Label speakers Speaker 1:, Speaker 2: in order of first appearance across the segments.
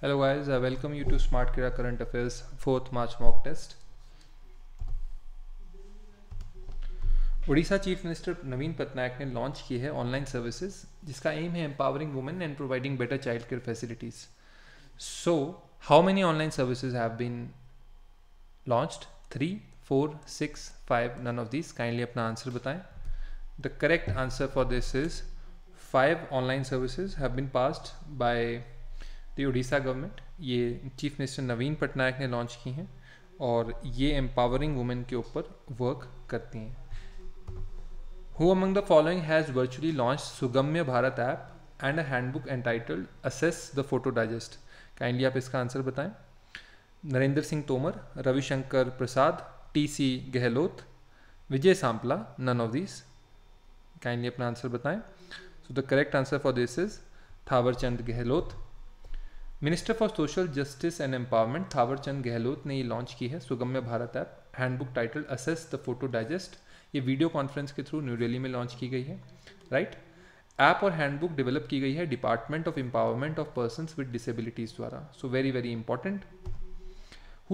Speaker 1: Hello guys, I welcome you to Smart Kira Current Affairs 4th March mock test. Orissa chief minister Naveen Patnaik ने launch की है online services जिसका aim है empowering women and providing better child care facilities so how many online services have been launched three four six five none of this kindly अपना answer बताएं the correct answer for this is five online services have been passed by तो ये Orissa government ये chief minister Naveen Patnaik ने launch की हैं और ये एम्पावरिंग वुमेन के ऊपर वर्क करती हैं who among the following has virtually launch Sugamya Bharat app and a handbook entitled access the photo digest kindly आप इसका आंसर बताएं Narendra Singh Tomar Ravishankar Prasad T C Gehlot Vijay Sampla none of this kindly अपना आंसर बताएं so the correct answer for this is Thawarchand Gehlot minister for social justice and empowerment Thawarchand Gehlot ने ये launch की है Sugamya Bharat app handbook title access the photo digest ये वीडियो कॉन्फ्रेंस के through new Delhi में launch की गई है राइट right? ऐप और हैंडबुक डेवलप की गई है department of empowerment of person with disabilities द्वारा so very very important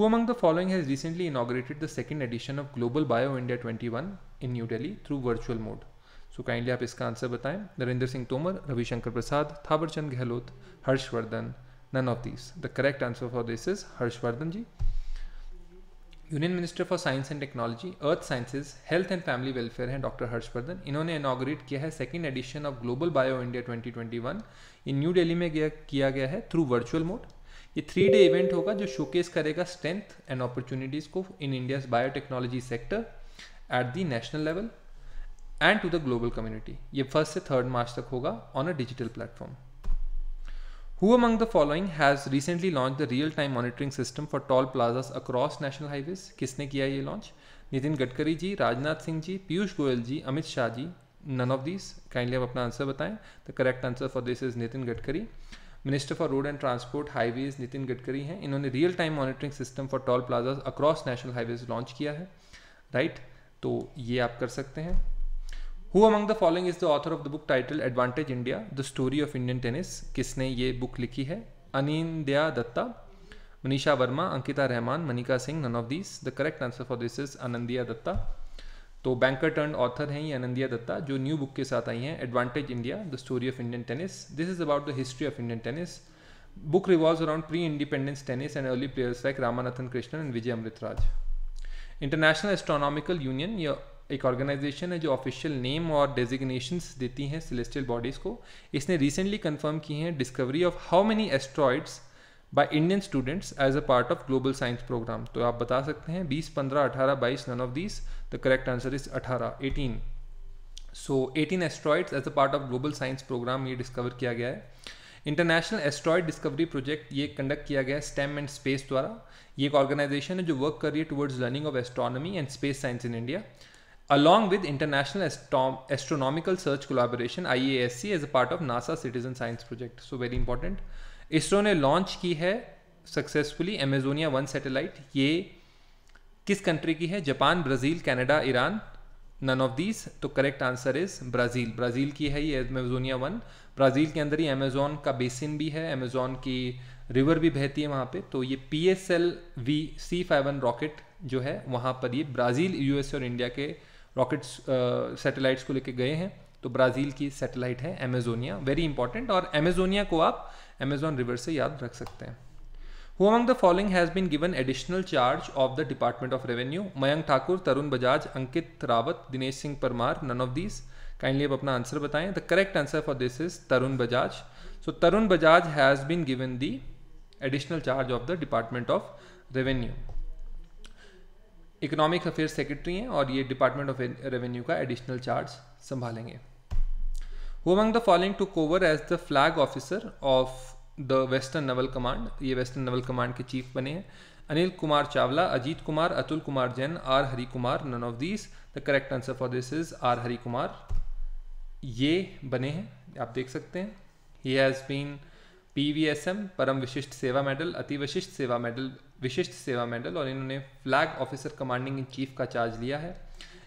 Speaker 1: among the following has recently recently the the edition of global bio India twenty one in new Delhi through virtual mode so kindly आप इसका answer बताएं नरेंद्र सिंह तोमर रविशंकर प्रसाद Thawarchand Gehlot Harshvardhan None of these. The correct answer for this is Harshvardhan ji. Union minister for science and technology earth sciences health and family welfare हैं doctor Harshvardhan इन्होंने inaugurate किया है second edition of global bio India 2021 in new Delhi में गया, किया गया है through virtual mode ये थ्री डे इवेंट होगा जो शोकेस करेगा स्ट्रेंथ एंड अपॉर्चुनिटीज को in India biotechnology sector at the national level and to the global community ये फर्स्ट से थर्ड मार्च तक होगा on a digital platform Who among the following has recently launched the real-time monitoring system for toll plazas across national highways? किसने किया ये launch? Nitin Gadkari ji Rajnath Singh ji Piyush Goyal ji Amit Shah ji none of these kindly आप अपना answer बताएं the correct answer for this is Nitin Gadkari minister for road and transport highways Nitin Gadkari हैं इन्होंने real time monitoring system for toll plazas across national highways launch किया है राइट right? तो ये आप कर सकते हैं who among the following is the author of the book title advantage India the story of Indian tennis किसने ये बुक लिखी है Anindya Dutta Manisha Verma Ankita Rahman Manika Singh none of these the correct answer for this is Anindya Dutta तो बैंकर टर्न ऑथर हैं ये अनंदिया दत्ता जो new book के साथ आई हैं advantage India the story of Indian tennis this is about the history of Indian tennis book revolve around pre independence tennis and early players like Ramanathan Krishnan and Vijay Amritraj international astronomical union एक organization है जो official name और designations देती हैं celestial bodies को इसने recently confirm की है discovery of how many asteroids by Indian students as a part of global science program तो आप बता सकते हैं 20, 15, 18, 22, none of these the correct answer is 18, 18. So eighteen asteroids as a part of global science program ये discover किया गया है international asteroid discovery project ये कंडक्ट किया गया है स्टेम एंड स्पेस द्वारा ये एक ऑर्गेनाइजेशन है जो वर्क कर रही है towards learning of astronomy and space science in India along with International Astom Astronomical Search Collaboration IASC as a part of NASA Citizen Science Project. So very important. ISRO ने launch की है successfully Amazonia one satellite ये किस country की है Japan Brazil Canada Iran none of these तो correct answer is Brazil Brazil की है ये एमेजोनिया वन ब्राज़ील के अंदर ही अमेजोन का बेसिन भी है अमेजोन की रिवर भी बहती है वहाँ पे तो ये P S L V C five one rocket जो है वहाँ पर ये ब्राज़ील यूएस और इंडिया के रॉकेट्स सैटेलाइट्स को लेके गए हैं तो ब्राज़ील की सैटेलाइट है एमेजोनिया वेरी इंपॉर्टेंट और एमेजोनिया को आप एमेजोन रिवर से याद रख सकते हैं who among the following has been given additional charge of the department of revenue Mayank Thakur Tarun Bajaj Ankit Rawat Dinesh Singh Parmar none of these kindly आप अपना आंसर बताएं the correct answer for this is Tarun Bajaj so Tarun Bajaj has been given the additional charge of the department of revenue economic affair secretary हैं और ये department of revenue का additional charge संभालेंगे who among the following took over as the flag officer of the western naval command ये western naval command के chief बने हैं Anil Kumar Chawla Ajit Kumar Atul Kumar Jain R Hari Kumar none of these the correct answer for this is R Hari Kumar ये बने हैं आप देख सकते हैं he has been P V S M Param Vishisht सेवा मेडल अति विशिष्ट सेवा मेडल विशिष्ट सेवा मेडल और इन्होंने flag officer commanding in chief का चार्ज लिया है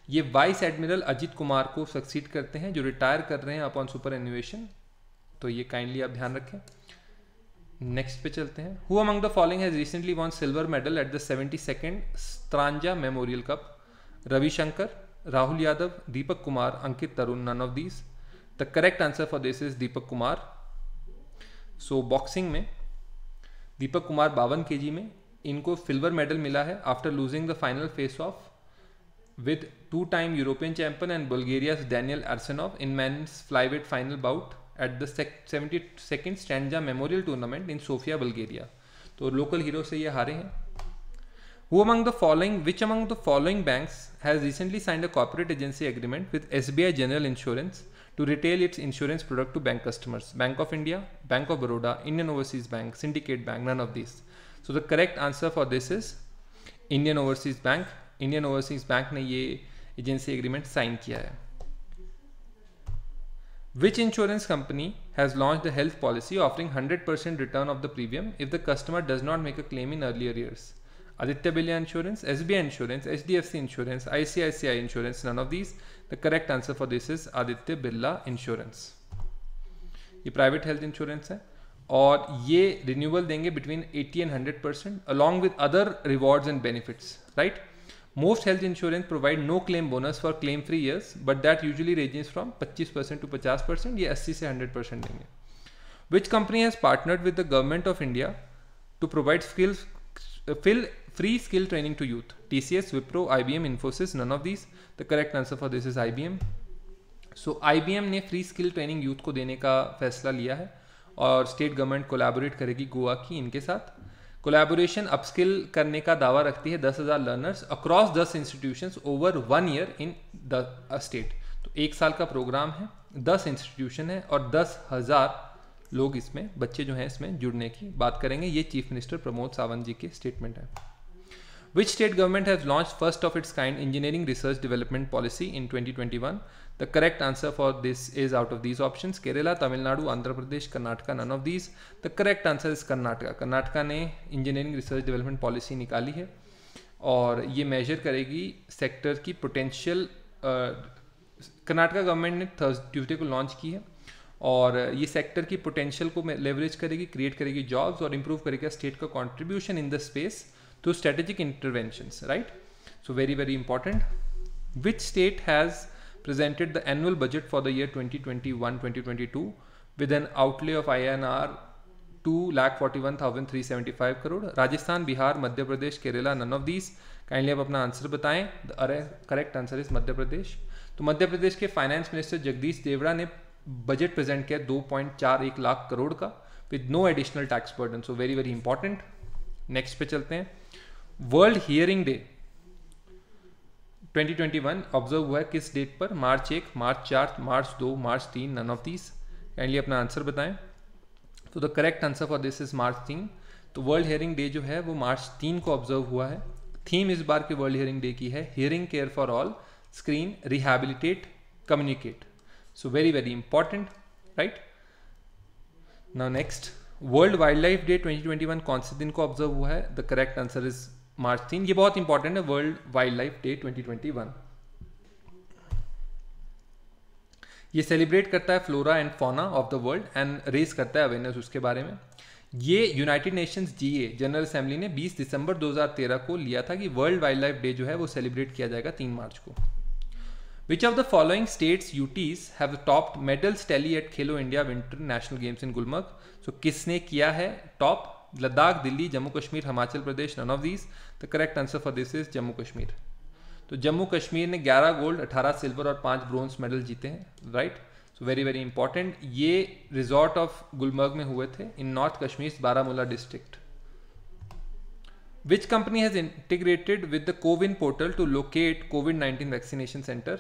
Speaker 1: ये वाइस एडमिरल अजीत कुमार को सक्सीड करते हैं जो रिटायर कर रहे हैं अपॉन सुपर एनिवेशन तो ये काइंडली आप ध्यान रखें नेक्स्ट पे चलते हैं who among the following has recently won silver medal at the seventy second Strandja memorial cup Ravishankar Rahul Yadav Deepak Kumar Ankit Tarun none of these the correct answer for this is Deepak Kumar so so, boxing में दीपक कुमार बावन के में इनको सिल्वर मेडल मिला है after losing the final face off with two time European champion and Bulgaria's Daniel Asenov in men's flyweight final bout at the seventy second Strandja memorial tournament in Sofia Bulgaria तो local hero से ये हारे हैं वो among the following which among the following bank has recently signed a corporate agency agreement with S B I general insurance to retail its insurance product to bank customers bank of India bank of Baroda Indian overseas bank syndicate bank none of this So the correct answer for this is Indian Overseas Bank. Indian Overseas Bank ने ये agency agreement sign किया Which insurance company has launched a health policy offering 100% return of the premium if the customer does not make a claim in earlier years? Aditya Birla Insurance, SBI Insurance, HDFC Insurance, ICICI Insurance, none of these. The correct answer for this is Aditya Birla Insurance. ये private health insurance और ये renewal देंगे between 80 and 100 percent along with other rewards and benefits right most health insurance provide no claim bonus for claim free years but that usually ranges from 25 percent to 50 percent ये 80 से 100 percent देंगे which company has partnered with the government of India to provide skills fill free free skill training to youth tcs wipro ibm infosys none answer for this is I B M so I B M ने free skill training youth को देने का फैसला लिया है और state government collaborate करेगी गोवा की इनके साथ कोलैबोरेशन अपस्किल करने का दावा रखती है दस हज़ार लर्नर्स अक्रॉस दस institutions over one year in the state तो एक साल का प्रोग्राम है दस इंस्टीट्यूशन है और दस हज़ार लोग इसमें बच्चे जो हैं इसमें जुड़ने की बात करेंगे ये चीफ मिनिस्टर प्रमोद सावंत जी के स्टेटमेंट है Which state government has launched first of its kind engineering research development policy in 2021? The correct answer for this is out of these options Kerala, Tamil Nadu, Andhra Pradesh, Karnataka, none of these. The correct answer is Karnataka. Karnataka ne engineering research development policy nikali hai aur ye measure karegi sector ki potential Karnataka government ने Thurs Tuesday को launch की है और ये sector की potential को leverage करेगी create करेगी जॉब्स और इम्प्रूव करेगा स्टेट का contribution in the space to strategic interventions, right? So very, very important. Which state has presented the annual budget for the year 2021-2022 with an outlay of INR 2,41,375 crore? Rajasthan, Bihar, Madhya Pradesh, Kerala, none of these. Kindly आप अपना answer बताएं the correct answer is Madhya Pradesh तो मध्य प्रदेश के finance minister Jagdish Devda ने budget present किया 2.41 लाख करोड़ का with no additional tax burden so very very important next पे चलते हैं वर्ल्ड हियरिंग डे 2021 ऑब्जर्व हुआ है किस डेट पर मार्च एक मार्च चार मार्च दो मार्च तीन नन ऑफ दीज काइंडली अपना आंसर बताएं तो the correct answer for this is March तीन तो वर्ल्ड हियरिंग डे जो है वो मार्च तीन को ऑब्जर्व हुआ है थीम इस बार के वर्ल्ड हियरिंग डे की है hearing care for all screen rehabilitate communicate so very very important right now next world wildlife day 2021 कौन से दिन को ऑब्जर्व हुआ है the correct answer is March तीन ये बहुत इंपॉर्टेंट है वर्ल्ड वाइल्ड लाइफ डे 2021 ये सेलिब्रेट करता है flora and fauna of the world and raise करता है अवेयरनेस उसके बारे में ये United Nations a general assembly ने 20 दिसंबर 2013 को लिया था कि वर्ल्ड वाइल्ड लाइफ डे जो है वो सेलिब्रेट किया जाएगा 3 मार्च को Which of the following states UTs have topped medals tally at Khelo India Winter National Games in Gulmarg? So किसने किया है top Ladakh Delhi Jammu Kashmir Himachal Pradesh none of these the correct answer for this is Jammu Kashmir तो जम्मू कश्मीर ने 11 गोल्ड 18 सिल्वर और 5 bronze medal जीते हैं right so very very important ये resort of Gulmarg में हुए थे in north Kashmir Baramulla district Which company has integrated with the Covin portal to locate COVID 19 vaccination center?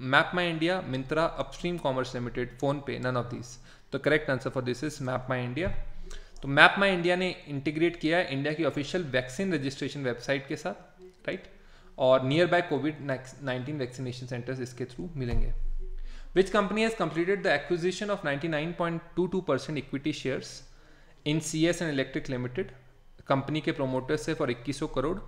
Speaker 1: Map my India Myntra upstream commerce limited PhonePe none of this तो correct answer for this is map my India तो map my India ने integrate किया है India की official vaccine registration website के साथ right और near by COVID nineteen vaccination centres इसके थ्रू मिलेंगे which company has completed the acquisition of 99.22 percent equity shares in C S and electric limited company के promoters से for इक्कीस crore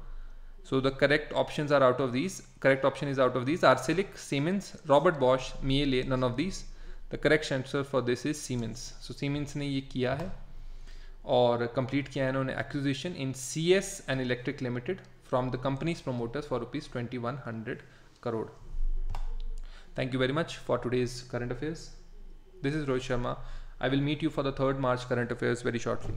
Speaker 1: So the correct options are out of these. Correct option is out of these. Arcelic, Siemens, Robert Bosch, Miele, none of these. The correct answer for this is Siemens. So Siemens ye किया hai और complete kiya hai. acquisition in CS and Electric Limited from the company's promoters for rupees 2100 crore. Thank you very much for today's current affairs. This is Rohit Sharma. I will meet you for the 3rd March current affairs very shortly.